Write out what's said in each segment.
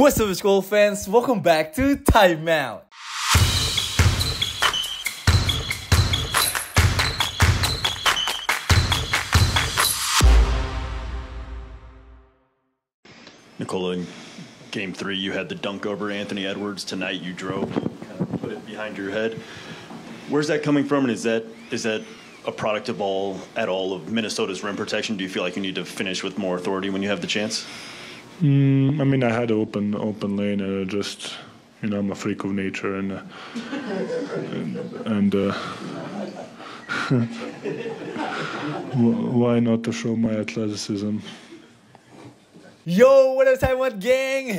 What's up, school fans? Welcome back to Timeout. Nicola, in game three, you had the dunk over Anthony Edwards. Tonight, you drove, kind of put it behind your head. Where's that coming from, and is that is that a product of all at all of Minnesota's rim protection? Do you feel like you need to finish with more authority when you have the chance? Mm, I mean, I had open open lane, and uh, I just, you know, I'm a freak of nature, and uh, and, uh, why not to show my athleticism? Yo, what up Simon geng?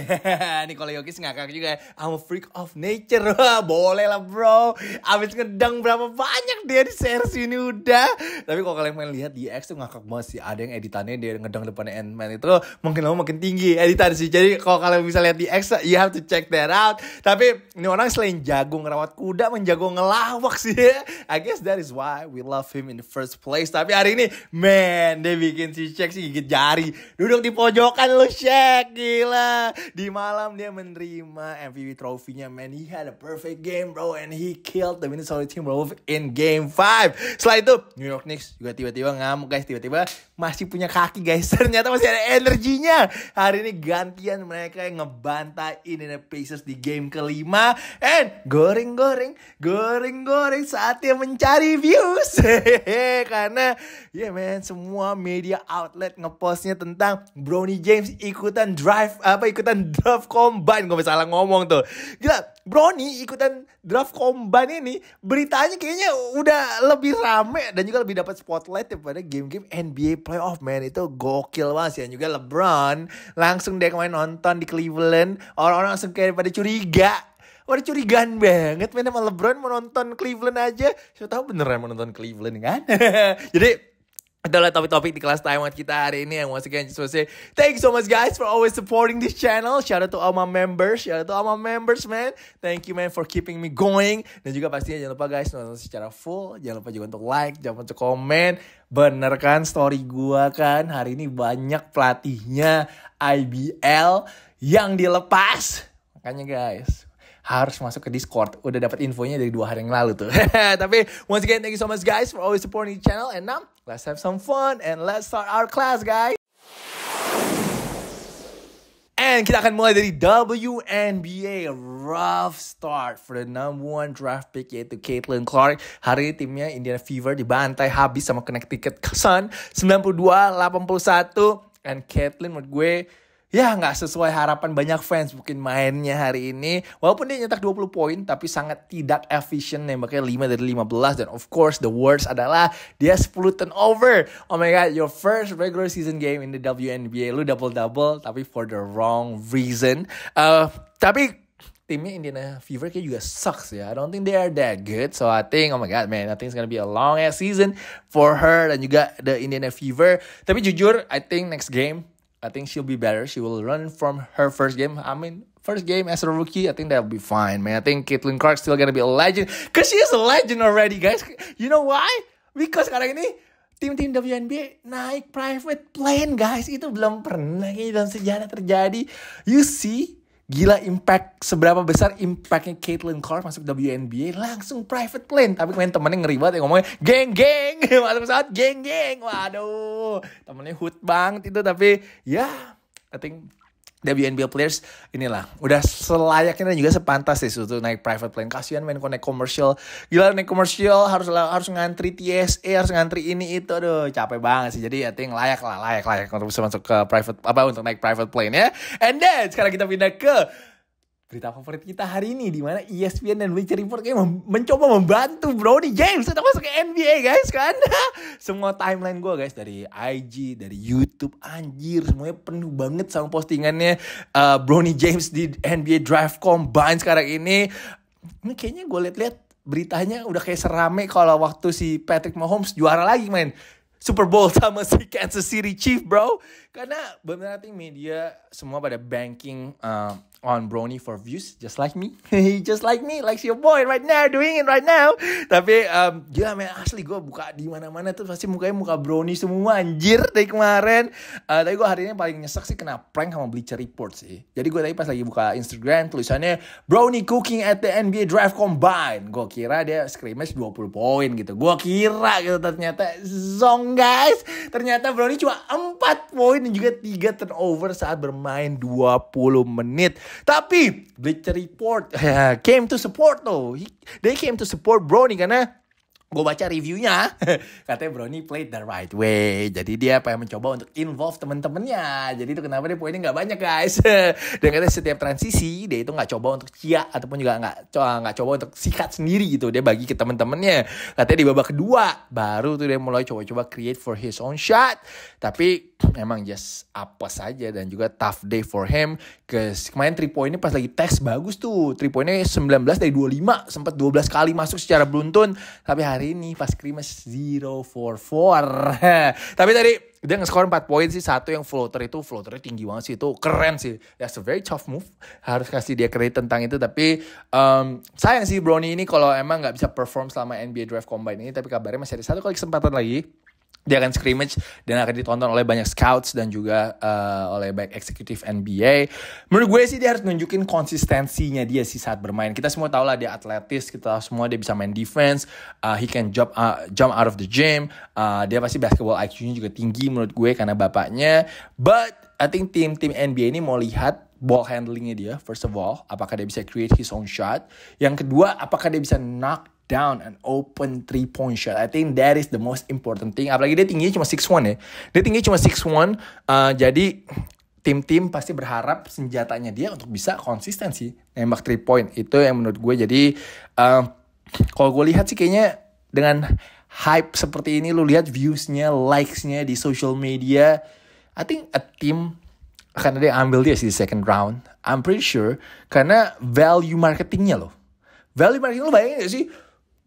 Nih kalau Yogis ngakak juga ya. I'm a freak of nature. Wah, boleh lah bro. Abis ngedang berapa banyak dia di share ini udah. Tapi kalau kalian pengen lihat di X tuh ngakak banget sih. Ada yang editannya dia ngedang depannya Ant-Man itu mungkin lama makin tinggi editan sih. Jadi kalau kalian bisa lihat di X, you have to check that out. Tapi ini orang selain jago ngerawat kuda, menjago ngelawak sih. I guess that is why we love him in the first place. Tapi hari ini, man, dia bikin si Cek sih gigit jari. Duduk di pojokan lu Shaq gila di malam dia menerima MVP trofinya man he had a perfect game bro and he killed the Minnesota Timberwolves in game 5 setelah itu New York Knicks juga tiba-tiba ngamuk guys tiba-tiba masih punya kaki guys ternyata masih ada energinya hari ini gantian mereka yang ngebantai The Pacers di game kelima and goreng goreng goreng goring saatnya mencari views karena ya yeah, man semua media outlet ngepostnya tentang Brownie James Games ikutan drive apa ikutan draft combine gue salah ngomong tuh. Gila, Brony ikutan draft combine ini beritanya kayaknya udah lebih rame dan juga lebih dapat spotlight daripada game-game NBA playoff man itu gokil banget sih dan juga LeBron langsung deh main nonton di Cleveland orang-orang langsung kayak pada curiga Waduh curigaan banget main sama LeBron mau nonton Cleveland aja. Siapa tahu beneran mau nonton Cleveland kan. Jadi adalah topik-topik di kelas Taiwan kita hari ini yang once again just want to say thank you so much guys for always supporting this channel shout out to all my members shout out to all my members man thank you man for keeping me going dan juga pastinya jangan lupa guys nonton secara full jangan lupa juga untuk like jangan lupa untuk komen bener kan story gua kan hari ini banyak pelatihnya IBL yang dilepas makanya guys harus masuk ke Discord. Udah dapat infonya dari dua hari yang lalu tuh. Tapi once again, thank you so much guys for always supporting the channel. And now Let's have some fun and let's start our class, guys. And kita akan mulai dari WNBA rough start for the number one draft pick yaitu Caitlin Clark. Hari ini timnya Indiana Fever dibantai habis sama Connecticut Sun 92-81. And Caitlin menurut gue ya nggak sesuai harapan banyak fans mungkin mainnya hari ini. Walaupun dia nyetak 20 poin tapi sangat tidak efisien nih. Ya. Makanya 5 dari 15 dan of course the worst adalah dia 10 turnover. Oh my god, your first regular season game in the WNBA lu double double tapi for the wrong reason. Uh, tapi timnya Indiana Fever kayak juga sucks ya. I don't think they are that good. So I think, oh my god man, I think it's gonna be a long ass season for her dan juga the Indiana Fever. Tapi jujur, I think next game I think she'll be better. She will learn from her first game. I mean, first game as a rookie, I think that'll be fine, man. I think Caitlin Clark still gonna be a legend because she is a legend already, guys. You know why? Because sekarang ini tim-tim WNBA naik private plane, guys. Itu belum pernah ini gitu. dalam sejarah terjadi. You see, gila impact seberapa besar impactnya Caitlin Clark masuk WNBA langsung private plane tapi main temennya ngeri banget yang ngomongnya geng geng masuk pesawat geng geng waduh temennya hood banget itu tapi ya yeah, I think WNBA players inilah udah selayaknya dan juga sepantas sih itu naik private plane kasihan main konek komersial gila naik komersial harus harus ngantri TSA harus ngantri ini itu aduh capek banget sih jadi ya ting layak lah layak layak untuk bisa masuk ke private apa untuk naik private plane ya and then sekarang kita pindah ke berita favorit kita hari ini di mana ESPN dan Bleacher Report kayak mencoba membantu Brody James untuk masuk ke NBA guys kan. Semua timeline gue guys dari IG, dari YouTube anjir semuanya penuh banget sama postingannya uh, eh, Brony James di NBA Draft Combine sekarang ini. Ini kayaknya gue liat-liat beritanya udah kayak serame kalau waktu si Patrick Mahomes juara lagi main. Super Bowl sama si Kansas City Chief bro karena benar-benar media semua pada banking uh, on Brony for views just like me he just like me like your boy right now doing it right now tapi um, gila men asli gue buka di mana mana tuh pasti mukanya muka Brony semua anjir dari kemarin uh, tapi gue hari ini paling nyesek sih kena prank sama Bleacher Report sih jadi gue tadi pas lagi buka Instagram tulisannya Brony cooking at the NBA Drive Combine gue kira dia scrimmage 20 poin gitu gue kira gitu ternyata zong guys ternyata Brony cuma 4 poin dan juga 3 turnover saat bermain 20 menit tapi Bleacher Report came to support though. He, they came to support Brony karena gue baca reviewnya katanya Brownie played the right way jadi dia pengen mencoba untuk involve temen-temennya jadi itu kenapa dia poinnya nggak banyak guys dan katanya setiap transisi dia itu nggak coba untuk cia ataupun juga nggak coba nggak coba untuk sikat sendiri gitu dia bagi ke temen-temennya katanya di babak kedua baru tuh dia mulai coba-coba create for his own shot tapi emang just apa saja dan juga tough day for him ke kemarin 3 poinnya pas lagi tes bagus tuh 3 poinnya 19 dari 25 sempat 12 kali masuk secara beruntun tapi hari hari ini pas krimas 044. Tapi tadi dia nge-score 4 poin sih, satu yang floater itu floaternya tinggi banget sih, itu keren sih. That's a very tough move. Harus kasih dia kredit tentang itu tapi um, sayang sih Brownie ini kalau emang nggak bisa perform selama NBA Draft Combine ini tapi kabarnya masih ada satu kali kesempatan lagi dia akan scrimmage dan akan ditonton oleh banyak scouts dan juga uh, oleh baik eksekutif NBA. Menurut gue sih dia harus nunjukin konsistensinya dia sih saat bermain. Kita semua tahu lah dia atletis, kita semua dia bisa main defense, uh, he can jump uh, jump out of the gym. Uh, dia pasti basketball IQ-nya juga tinggi menurut gue karena bapaknya. But I think tim-tim NBA ini mau lihat ball handlingnya dia first of all, apakah dia bisa create his own shot. Yang kedua, apakah dia bisa knock down an open three point shot. I think that is the most important thing. Apalagi dia tingginya cuma 6'1 ya. Dia tingginya cuma 6'1 uh, jadi tim-tim pasti berharap senjatanya dia untuk bisa konsistensi nembak three point. Itu yang menurut gue jadi uh, kalau gue lihat sih kayaknya dengan hype seperti ini lu lihat viewsnya, likesnya di social media, I think a team akan ada yang ambil dia sih di second round. I'm pretty sure karena value marketingnya loh. Value marketing lo bayangin gak sih?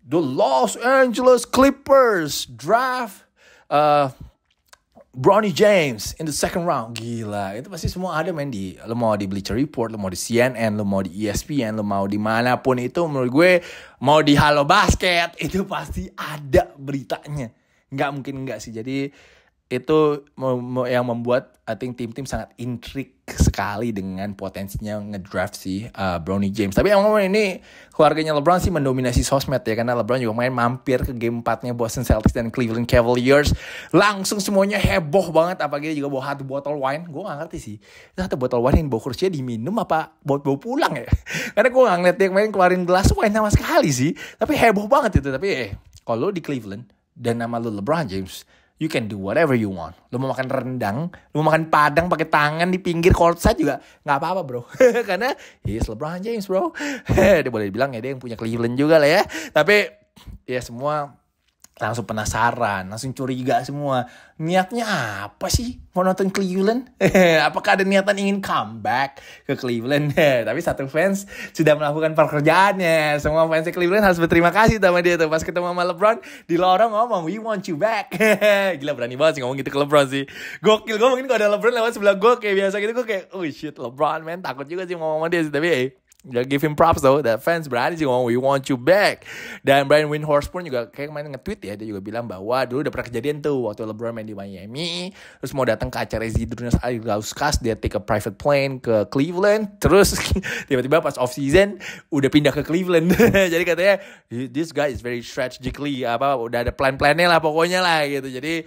the Los Angeles Clippers draft uh, Bronny James in the second round. Gila, itu pasti semua ada main di lo mau di Bleacher Report, lo mau di CNN, lo mau di ESPN, lo mau di manapun itu menurut gue mau di Halo Basket itu pasti ada beritanya. Nggak mungkin nggak sih. Jadi itu yang membuat I think tim-tim sangat intrik sekali dengan potensinya ngedraft si uh, eh, Brownie James. Tapi emang ini keluarganya LeBron sih mendominasi sosmed ya karena LeBron juga main mampir ke game 4 Boston Celtics dan Cleveland Cavaliers. Langsung semuanya heboh banget apalagi dia juga bawa satu botol wine. Gue gak ngerti sih. Itu satu botol wine yang bawa kursinya diminum apa bawa, bawa pulang ya? karena gue gak ngeliat dia main keluarin gelas wine sama sekali sih. Tapi heboh banget itu. Tapi eh kalau di Cleveland dan nama lu LeBron James you can do whatever you want. Lu mau makan rendang, lu mau makan padang pakai tangan di pinggir court side juga nggak apa-apa bro. Karena he's LeBron James bro. dia boleh dibilang ya dia yang punya Cleveland juga lah ya. Tapi ya semua langsung penasaran, langsung curiga semua. Niatnya apa sih mau nonton Cleveland? Apakah ada niatan ingin comeback ke Cleveland? Tapi satu fans sudah melakukan pekerjaannya. Semua fans Cleveland harus berterima kasih sama dia tuh. Pas ketemu sama LeBron di lorong ngomong, we want you back. Gila berani banget sih ngomong gitu ke LeBron sih. Gokil, gue mungkin kalau ada LeBron lewat sebelah gue kayak biasa gitu, gue kayak, oh shit LeBron man, takut juga sih ngomong sama dia sih. Tapi hey, eh, Gak give him props though, that fans berani sih ngomong we want you back. Dan Brian Windhorst pun juga kayak kemarin nge-tweet ya, dia juga bilang bahwa dulu udah pernah kejadian tuh waktu LeBron main di Miami, terus mau datang ke acara Zidrunas Aligauskas, dia take a private plane ke Cleveland, terus tiba-tiba pas off season udah pindah ke Cleveland. Jadi katanya this guy is very strategically apa udah ada plan-plannya lah pokoknya lah gitu. Jadi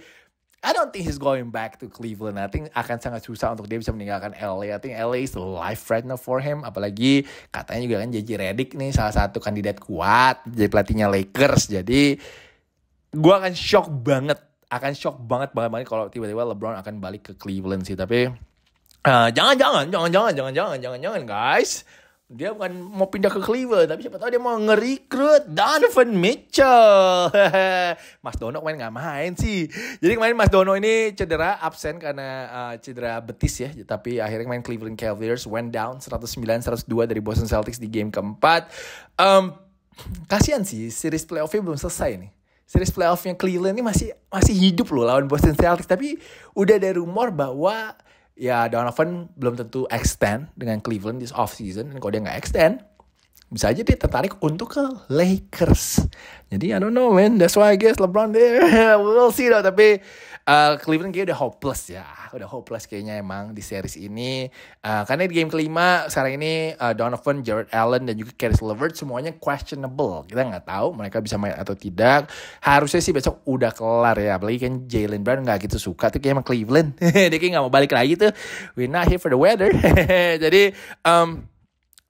I don't think he's going back to Cleveland. I think akan sangat susah untuk dia bisa meninggalkan LA. I think LA is life right now for him. Apalagi katanya juga kan JJ Redick nih salah satu kandidat kuat jadi pelatihnya Lakers. Jadi gue akan shock banget, akan shock banget banget banget kalau tiba-tiba LeBron akan balik ke Cleveland sih. Tapi eh, jangan-jangan, jangan jangan jangan jangan jangan jangan jangan jangan guys dia bukan mau pindah ke Cleveland tapi siapa tahu dia mau ngerekrut Donovan Mitchell. Mas Dono main nggak main sih. Jadi kemarin Mas Dono ini cedera absen karena uh, cedera betis ya. Tapi akhirnya main Cleveland Cavaliers went down 109-102 dari Boston Celtics di game keempat. Um, kasihan sih series playoffnya belum selesai nih. Series playoffnya Cleveland ini masih masih hidup loh lawan Boston Celtics tapi udah ada rumor bahwa ya Donovan belum tentu extend dengan Cleveland this off season dan kalau dia nggak extend bisa aja dia tertarik untuk ke Lakers. Jadi I don't know man, that's why I guess LeBron there. we'll see though. Tapi uh, Cleveland kayaknya udah hopeless ya, udah hopeless kayaknya emang di series ini. Uh, karena di game kelima sekarang ini uh, Donovan, Jared Allen dan juga Caris LeVert semuanya questionable. Kita nggak tahu mereka bisa main atau tidak. Harusnya sih besok udah kelar ya. Apalagi kan Jalen Brown nggak gitu suka tuh kayaknya emang Cleveland. dia kayak nggak mau balik lagi tuh. We're not here for the weather. Jadi um,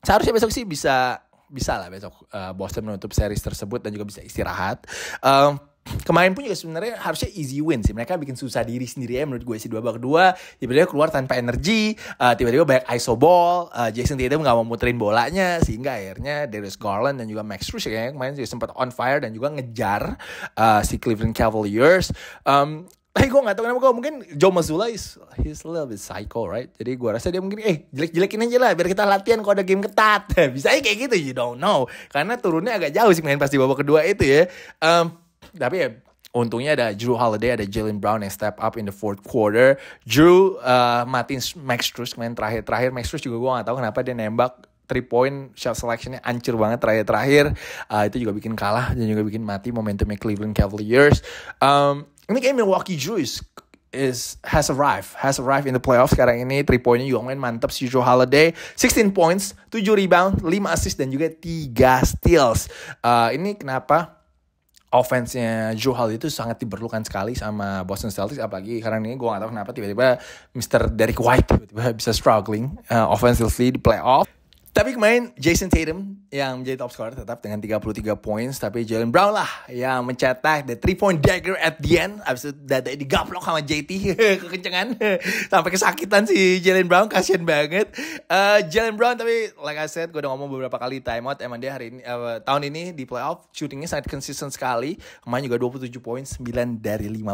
seharusnya besok sih bisa bisa lah besok uh, Boston menutup series tersebut dan juga bisa istirahat. Um, kemarin pun juga sebenarnya harusnya easy win sih. Mereka bikin susah diri sendiri ya menurut gue sih dua babak kedua tiba-tiba keluar tanpa energi, uh, tiba-tiba banyak iso ball, uh, Jason Tatum nggak mau muterin bolanya sehingga akhirnya Darius Garland dan juga Max Strus ya kemarin juga sempat on fire dan juga ngejar uh, si Cleveland Cavaliers. Um, tapi gue gak tau kenapa gue mungkin Joe Mazzulla is he's a little bit psycho right jadi gue rasa dia mungkin eh jelek-jelekin aja lah biar kita latihan kalau ada game ketat bisa aja kayak gitu you don't know karena turunnya agak jauh sih main pasti babak kedua itu ya um, tapi ya Untungnya ada Drew Holiday, ada Jalen Brown yang step up in the fourth quarter. Drew uh, matiin Max Struz kemarin terakhir-terakhir. Max Struz juga gue gak tau kenapa dia nembak three point shot selectionnya ancur banget terakhir-terakhir. Uh, itu juga bikin kalah dan juga bikin mati momentumnya Cleveland Cavaliers. Um, ini kayak Milwaukee Drew is, has arrived, has arrived in the playoffs sekarang ini. Three pointnya juga main mantap si Joe Holiday, 16 points, 7 rebound, 5 assist dan juga 3 steals. Uh, ini kenapa offense-nya Joe Hall itu sangat diperlukan sekali sama Boston Celtics apalagi sekarang ini gue gak tau kenapa tiba-tiba Mr. Derek White tiba-tiba bisa struggling uh, offensively di playoff tapi kemarin Jason Tatum yang menjadi top scorer tetap dengan 33 points. Tapi Jalen Brown lah yang mencetak the 3 point dagger at the end. Abis itu dada digaplok sama JT. kekencangan Sampai kesakitan si Jalen Brown. Kasian banget. Uh, Jalen Brown tapi like I said gue udah ngomong beberapa kali timeout. Emang dia hari ini, uh, tahun ini di playoff shootingnya sangat konsisten sekali. Kemarin juga 27 points, 9 dari 15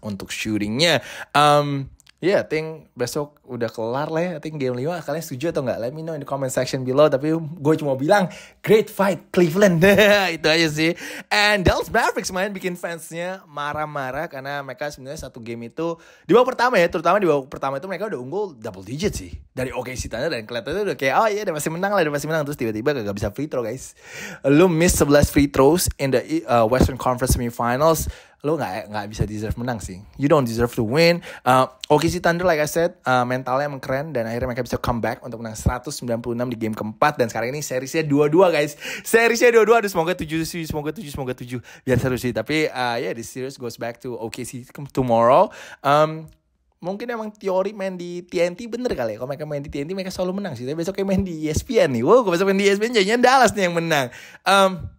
untuk shootingnya. Um, Ya, yeah, think besok udah kelar lah ya. I think game 5 kalian setuju atau enggak? Let me know in the comment section below. Tapi gue cuma bilang, great fight Cleveland. Itu aja sih. And Dallas Mavericks main bikin fansnya marah-marah karena mereka sebenarnya satu game itu di babak pertama ya, terutama di babak pertama itu mereka udah unggul double digit sih dari oke okay, Thunder dan kelihatannya udah kayak oh iya yeah, udah masih menang lah, udah masih menang terus tiba-tiba gak bisa free throw guys. Lu miss 11 free throws in the uh, Western Conference semifinals lo nggak nggak bisa deserve menang sih. You don't deserve to win. Uh, si Thunder like I said, uh, mentalnya emang keren dan akhirnya mereka bisa comeback untuk menang 196 di game keempat dan sekarang ini seriesnya dua dua guys. Seriesnya 2 dua aduh semoga tujuh semoga tujuh semoga tujuh biar seru sih. Tapi uh, ya yeah, this series goes back to oke OKC tomorrow. Um, mungkin emang teori main di TNT bener kali ya. Kalau mereka main di TNT mereka selalu menang sih. Tapi besoknya main di ESPN nih. Wow, besok main di ESPN jadinya Dallas nih yang menang. Um,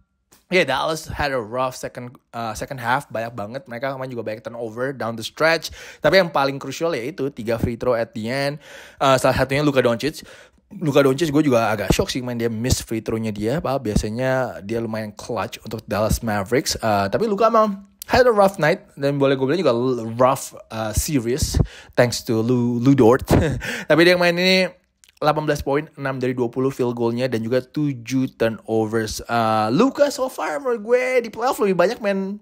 yeah, Dallas had a rough second uh, second half banyak banget mereka kemarin juga banyak turnover down the stretch tapi yang paling krusial yaitu tiga free throw at the end uh, salah satunya Luka Doncic Luka Doncic gue juga agak shock sih main dia miss free throw-nya dia apa biasanya dia lumayan clutch untuk Dallas Mavericks uh, tapi Luka emang had a rough night dan boleh gue bilang juga rough uh, series thanks to Lou Lou Dort tapi dia yang main ini 18 poin, 6 dari 20 field goalnya dan juga 7 turnovers. Uh, Luka so far menurut gue di playoff lebih banyak main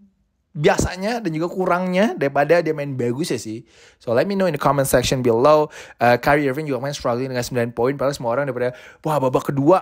biasanya dan juga kurangnya daripada dia main bagus ya sih. So let me know in the comment section below. Uh, Kyrie Irving juga main struggling dengan 9 poin. Padahal semua orang daripada, wah babak kedua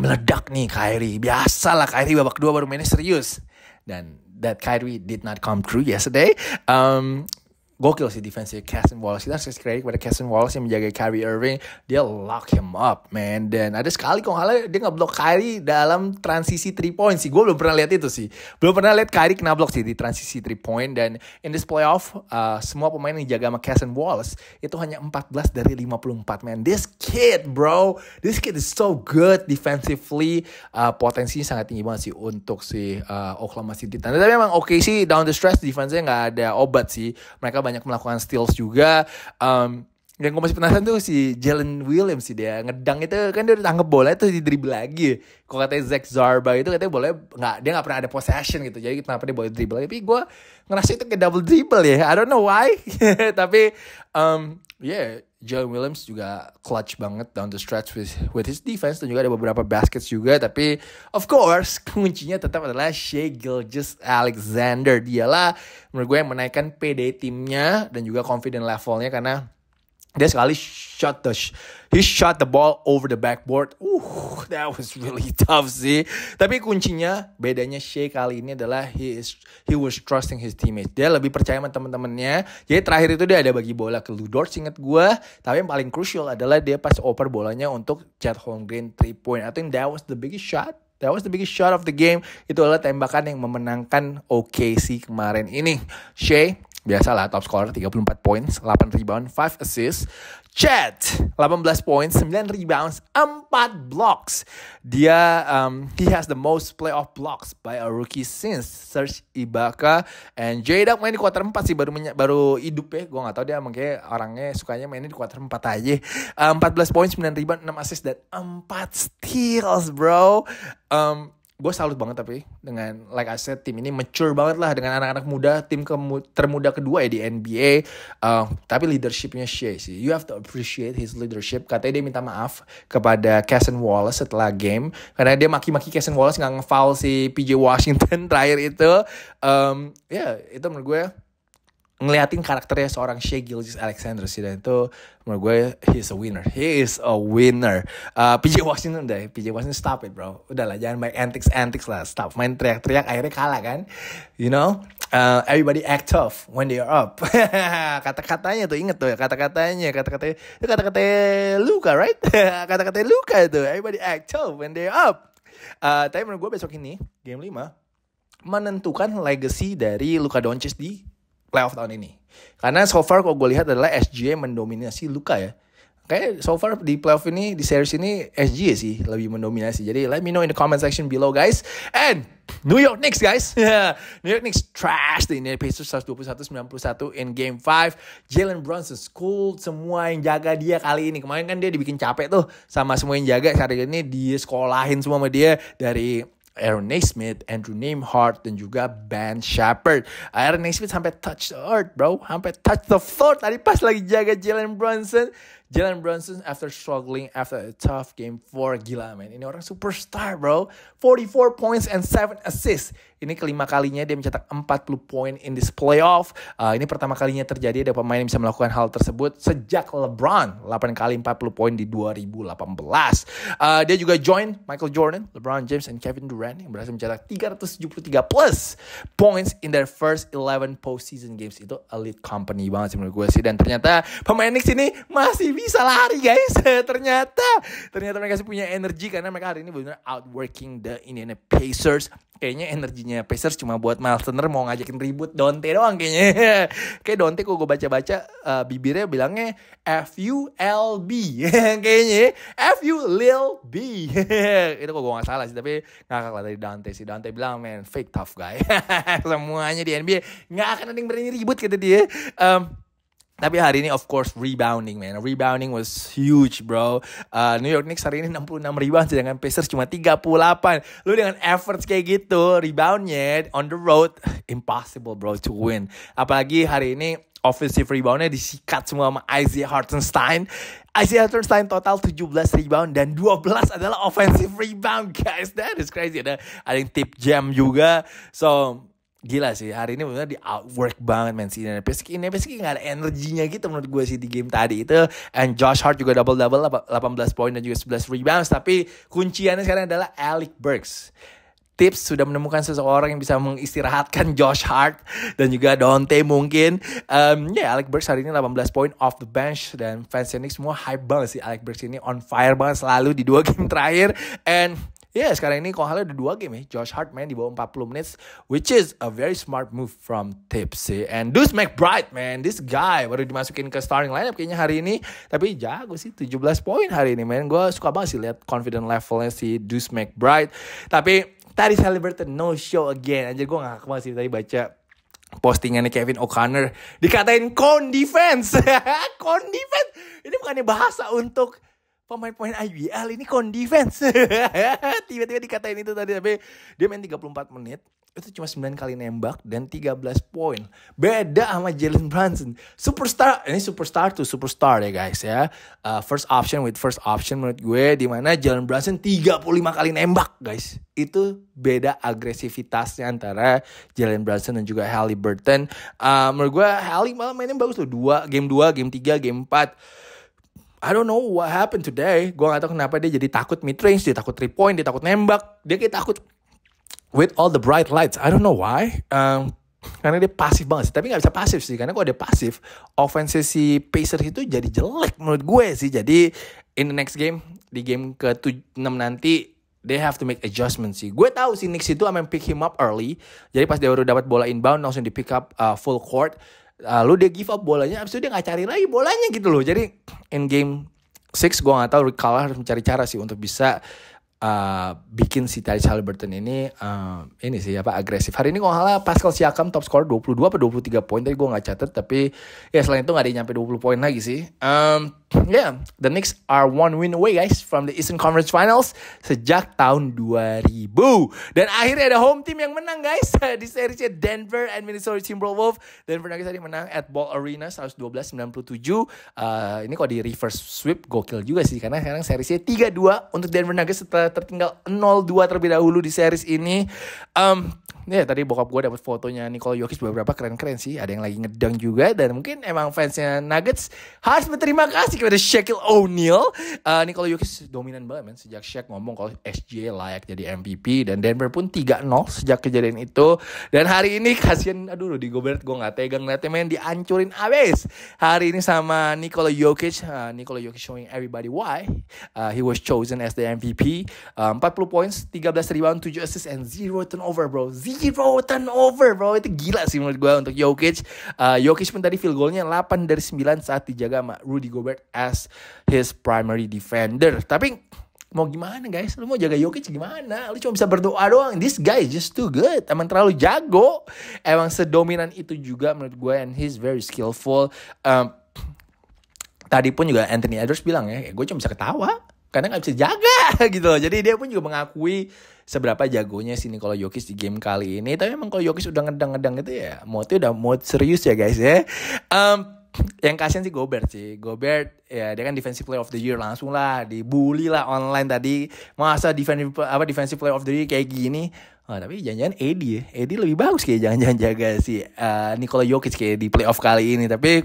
meledak nih Kyrie. Biasalah Kyrie babak kedua baru mainnya serius. Dan that Kyrie did not come true yesterday. Um, gokil sih defense Caston Wallace. Kita harus kasih kredit kepada Caston Wallace yang menjaga Kyrie Irving. Dia lock him up, man. Dan ada sekali kok halnya dia ngeblok Kyrie dalam transisi 3 point sih. Gue belum pernah lihat itu sih. Belum pernah lihat Kyrie kena blok sih di transisi 3 point. Dan in this playoff, uh, semua pemain yang dijaga sama Caston Wallace itu hanya 14 dari 54, man. This kid, bro. This kid is so good defensively. Uh, potensinya sangat tinggi banget sih untuk si uh, Oklahoma City Tapi memang oke okay sih down the stretch defense-nya nggak ada obat sih. Mereka banyak melakukan steals juga um, yang gue masih penasaran tuh si Jalen Williams sih dia ngedang itu kan dia udah bola itu di dribble lagi. Kok katanya Zack Zarba itu katanya boleh nggak dia nggak pernah ada possession gitu. Jadi kenapa dia boleh dribble? Tapi gue ngerasa itu kayak double dribble ya. I don't know why. Tapi um, yeah Jalen Williams juga clutch banget down the stretch with, with his defense dan juga ada beberapa baskets juga tapi of course kuncinya tetap adalah Shea Gilgis Alexander dialah menurut gue yang menaikkan PD timnya dan juga confident levelnya karena dia sekali shot the he shot the ball over the backboard. Uh, that was really tough sih. Tapi kuncinya bedanya Shea kali ini adalah he is he was trusting his teammates. Dia lebih percaya sama teman-temannya. Jadi terakhir itu dia ada bagi bola ke Ludort singet gue. Tapi yang paling crucial adalah dia pas oper bolanya untuk Chad Holmgren three point. I think that was the biggest shot. That was the biggest shot of the game. Itu adalah tembakan yang memenangkan OKC kemarin ini. Shea, biasalah top scorer 34 points, 8 rebound, 5 assist. Chat 18 points, 9 rebounds, 4 blocks. Dia um, he has the most playoff blocks by a rookie since Serge Ibaka and Jada main di quarter 4 sih baru baru hidup ya. Gua nggak tahu dia mungkin orangnya sukanya main di quarter 4 aja. Uh, eh, 14 points 9 rebound, 6 assist dan 4 steals, bro. Um, gue salut banget tapi dengan like I said tim ini mature banget lah dengan anak-anak muda tim ke termuda kedua ya di NBA uh, eh, tapi leadershipnya Shea sih you have to appreciate his leadership katanya dia minta maaf kepada Cason Wallace setelah game karena dia maki-maki Cason Wallace nggak ngefoul si PJ Washington terakhir itu um, ya yeah, itu menurut gue ya ngeliatin karakternya seorang Shea Gilgis Alexander sih dan itu menurut gue he is a winner he is a winner uh, PJ Washington deh PJ Washington stop it bro udahlah jangan main antics antics lah stop main teriak-teriak akhirnya kalah kan you know uh, everybody act tough when they are up kata-katanya tuh inget tuh ya, kata-katanya kata-katanya itu kata-katanya Luka right kata kata Luka itu everybody act tough when they are up uh, tapi menurut gue besok ini game 5 menentukan legacy dari Luka Doncic di playoff tahun ini. Karena so far kalau gue lihat adalah SGA mendominasi Luka ya. Kayak so far di playoff ini, di series ini SGA sih lebih mendominasi. Jadi let me know in the comment section below guys. And New York Knicks guys. New York Knicks trash the Indiana Pacers 121-91 in game 5. Jalen Brunson school semua yang jaga dia kali ini. Kemarin kan dia dibikin capek tuh sama semua yang jaga. Hari ini dia sekolahin semua sama dia dari Aaron Naismith, Andrew Namehart, dan juga Ben Shepard. Aaron Naismith sampai touch the earth, bro. Sampai touch the floor tadi pas lagi jaga Jalen Brunson. Jalen Brunson after struggling after a tough game 4. Gila, man. Ini orang superstar, bro. 44 points and 7 assists. Ini kelima kalinya dia mencetak 40 poin in this playoff. Uh, ini pertama kalinya terjadi ada pemain yang bisa melakukan hal tersebut sejak LeBron 8 kali 40 poin di 2018. Uh, eh, dia juga join Michael Jordan, LeBron James, and Kevin Durant yang berhasil mencetak 373 plus points in their first 11 postseason games. Itu elite company banget sih menurut gue sih. Dan ternyata pemain Knicks ini masih bisa lari guys. ternyata ternyata mereka masih punya energi karena mereka hari ini benar outworking the Indiana Pacers. Kayaknya energi gajinya Pacers cuma buat Miles Turner mau ngajakin ribut Dante doang kayaknya. Kayak Dante kok gue baca-baca uh, bibirnya bilangnya F U L B kayaknya F U L B. Itu kok gue gak salah sih tapi ngakak lah dari Dante sih. Dante bilang man fake tough guy. Semuanya di NBA nggak akan ada yang berani ribut kata dia. Um, tapi hari ini of course rebounding man. Rebounding was huge bro. Uh, New York Knicks hari ini 66 rebound sedangkan Pacers cuma 38. Lu dengan efforts kayak gitu, reboundnya on the road impossible bro to win. Apalagi hari ini offensive reboundnya disikat semua sama Isaiah Hartenstein. Isaiah Hartenstein total 17 rebound dan 12 adalah offensive rebound guys. That is crazy. Ada, ada yang tip jam juga. So gila sih hari ini benar di outwork banget men si Indiana Pacers ini Pacers gak ada energinya gitu menurut gue sih di game tadi itu and Josh Hart juga double double 18 poin dan juga 11 rebounds tapi kunciannya sekarang adalah Alec Burks tips sudah menemukan seseorang yang bisa mengistirahatkan Josh Hart dan juga Dante mungkin. Um, ya yeah, Alec Burks hari ini 18 poin off the bench dan fans Phoenix semua hype banget sih Alec Burks ini on fire banget selalu di dua game terakhir and Ya yeah, sekarang ini Kohalnya ada dua game ya. Josh Hart main di bawah 40 menit. Which is a very smart move from Tipsy. And Deuce McBride man. This guy baru dimasukin ke starting lineup kayaknya hari ini. Tapi jago sih 17 poin hari ini man. Gue suka banget sih liat confident levelnya si Deuce McBride. Tapi Tari Halliburton no show again. Anjir gue gak banget sih tadi baca postingannya Kevin O'Connor dikatain con defense con defense ini bukannya bahasa untuk pemain-pemain IBL ini kon defense. Tiba-tiba dikatain itu tadi tapi dia main 34 menit itu cuma 9 kali nembak dan 13 poin. Beda sama Jalen Brunson. Superstar, ini superstar tuh superstar ya guys ya. Uh, first option with first option menurut gue dimana Jalen Brunson 35 kali nembak guys. Itu beda agresivitasnya antara Jalen Brunson dan juga Halliburton. Uh, menurut gue Halliburton malah mainnya bagus tuh. dua game 2, game 3, game 4 I don't know what happened today. Gue gak tau kenapa dia jadi takut mid range, dia takut three point, dia takut nembak, dia kayak takut with all the bright lights. I don't know why. Um, karena dia pasif banget sih, tapi nggak bisa pasif sih. Karena kalau dia pasif, offense si Pacers itu jadi jelek menurut gue sih. Jadi in the next game di game ke 6 nanti they have to make adjustments sih. Gue tahu sih Knicks itu aman pick him up early. Jadi pas dia baru dapat bola inbound langsung di pick up uh, full court lalu dia give up bolanya abis itu dia nggak cari lagi bolanya gitu loh jadi end game six gue nggak tahu Rick Carlisle harus mencari cara sih untuk bisa uh, bikin si Tyrese Halliburton ini uh, ini sih apa agresif. Hari ini kalau salah Pascal Siakam top scorer 22 puluh 23 poin tadi gue nggak catat tapi ya selain itu nggak ada yang nyampe 20 poin lagi sih. Um, yeah, the Knicks are one win away guys from the Eastern Conference Finals sejak tahun 2000. Dan akhirnya ada home team yang menang guys di seriesnya Denver and Minnesota Timberwolves. Denver Nuggets tadi menang at Ball Arena 112-97. Uh, ah, ini kok di reverse sweep gokil juga sih karena sekarang seriesnya 3-2 untuk Denver Nuggets setelah tertinggal 0-2 terlebih dahulu di series ini. Um, ya tadi bokap gue dapat fotonya Nicole Jokic beberapa keren-keren sih ada yang lagi ngedang juga dan mungkin emang fansnya Nuggets harus berterima kasih kepada Shaquille O'Neal uh, Nicole Jokic dominan banget men sejak Shaq ngomong kalau SJ layak jadi MVP dan Denver pun 3-0 sejak kejadian itu dan hari ini kasihan aduh di Gobert gue nggak tega ngeliatnya men diancurin abis hari ini sama Nikola Jokic uh, eh, Nikola Jokic showing everybody why uh, he was chosen as the MVP uh, 40 points 13 rebound 7 assists and 0 turnover bro 0 zero over, bro itu gila sih menurut gue untuk Jokic uh, Jokic pun tadi field goalnya 8 dari 9 saat dijaga sama Rudy Gobert as his primary defender tapi mau gimana guys lu mau jaga Jokic gimana lu cuma bisa berdoa doang this guy is just too good emang terlalu jago emang sedominan itu juga menurut gue and he's very skillful um, tadi pun juga Anthony Edwards bilang ya, ya gue cuma bisa ketawa karena nggak bisa jaga gitu loh. Jadi dia pun juga mengakui seberapa jagonya si Nikola Jokic di game kali ini. Tapi emang kalau Jokic udah ngedang-ngedang gitu ya mode udah mode serius ya guys ya. Um, yang kasihan sih Gobert sih. Gobert ya dia kan defensive player of the year langsung lah dibully lah online tadi. Masa defensive apa defensive player of the year kayak gini. Oh, tapi jangan-jangan Edi ya. Edi lebih bagus kayak jangan-jangan jaga si uh, Nikola Jokic kayak di playoff kali ini. Tapi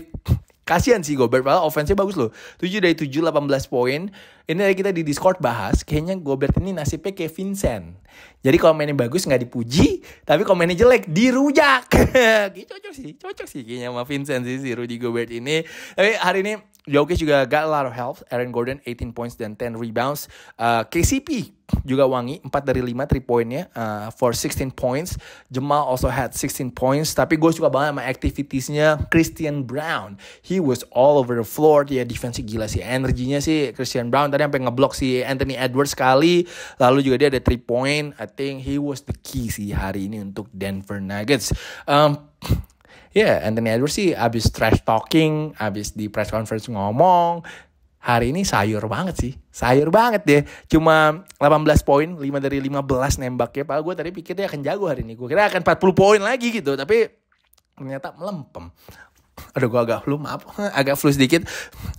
Kasihan sih Gobert, padahal offense-nya bagus loh. 7 dari 7, 18 poin. Ini tadi kita di Discord bahas, kayaknya Gobert ini nasibnya kayak Vincent. Jadi kalau mainnya bagus nggak dipuji, tapi kalau mainnya jelek dirujak. cocok sih, cocok sih kayaknya sama Vincent sih si Rudy Gobert ini. Tapi hari ini Jokic juga got a lot of help. Aaron Gordon 18 points dan 10 rebounds. Uh, KCP juga wangi 4 dari 5 3 poinnya uh, for 16 points. Jamal also had 16 points. Tapi gue suka banget sama activitiesnya Christian Brown. He was all over the floor. Dia defensif gila sih. Energinya sih Christian Brown tadi sampai ngeblok si Anthony Edwards sekali. Lalu juga dia ada 3 point. I think he was the key sih hari ini untuk Denver Nuggets. Um, ya yeah, Anthony Edwards sih abis trash talking, abis di press conference ngomong, hari ini sayur banget sih. Sayur banget deh. Cuma 18 poin, 5 dari 15 nembaknya. Padahal gue tadi pikir dia akan jago hari ini. Gue kira akan 40 poin lagi gitu. Tapi ternyata melempem aduh gue agak flu maaf agak flu sedikit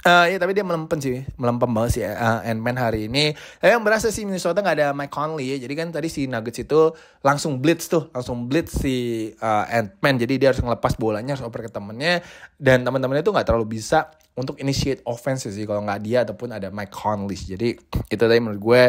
uh, ya tapi dia melempem sih melempem banget sih uh, eh, eh, ant hari ini eh, yang berasa sih Minnesota nggak ada Mike Conley ya jadi kan tadi si Nuggets itu langsung blitz tuh langsung blitz si uh, ant jadi dia harus ngelepas bolanya harus oper ke temennya dan teman-temannya tuh nggak terlalu bisa untuk initiate offense sih kalau nggak dia ataupun ada Mike Conley. Jadi itu tadi menurut gue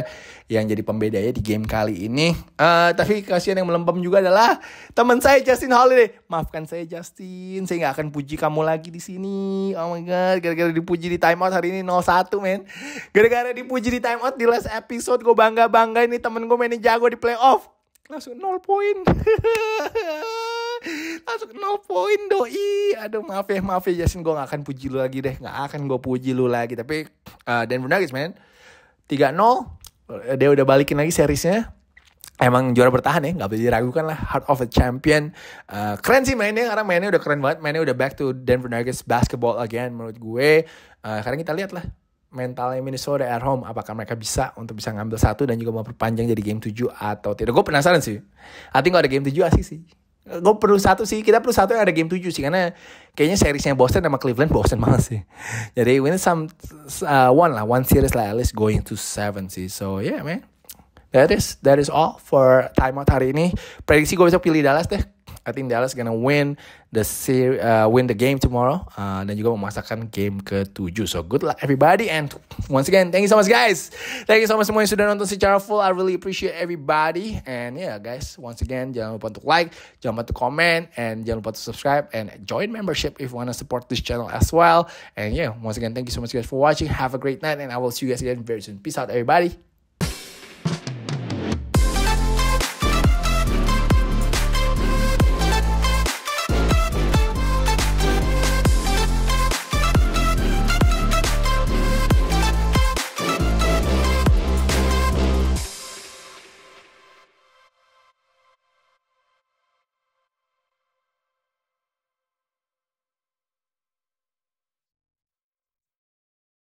yang jadi pembeda ya di game kali ini. Uh, tapi kasihan yang melempem juga adalah teman saya Justin Holiday. Maafkan saya Justin, saya nggak akan puji kamu lagi di sini. Oh my god, gara-gara dipuji di timeout hari ini 0-1 men. Gara-gara dipuji di timeout di last episode gue bangga bangga ini temen gue main jago di playoff langsung nol poin langsung nol poin doi aduh maaf ya maaf ya Jason gue gak akan puji lu lagi deh gak akan gue puji lu lagi tapi uh, Denver Nuggets man 3-0 eh, dia udah balikin lagi serisnya. Emang juara bertahan ya, gak bisa diragukan lah. Heart of a champion, uh, keren sih mainnya. Karena mainnya udah keren banget, mainnya udah back to Denver Nuggets basketball again menurut gue. Uh, sekarang kita lihat lah, mentalnya Minnesota at home apakah mereka bisa untuk bisa ngambil satu dan juga mau perpanjang jadi game 7 atau tidak gue penasaran sih I think ada game 7 asik sih gue perlu satu sih kita perlu satu yang ada game 7 sih karena kayaknya seriesnya Boston sama Cleveland Boston banget sih jadi win some uh, one lah one series lah at least going to seven sih so yeah man that is that is all for timeout hari ini prediksi gue bisa pilih Dallas deh I think Dallas gonna win the ser- uh, win the game tomorrow uh, dan juga memasakkan game ke-7. So good luck everybody and once again thank you so much guys. Thank you so much semua yang sudah nonton secara full. I really appreciate everybody and yeah guys once again jangan lupa untuk like, jangan lupa untuk comment and jangan lupa untuk subscribe and join membership if you wanna support this channel as well. And yeah once again thank you so much guys for watching. Have a great night and I will see you guys again very soon. Peace out everybody.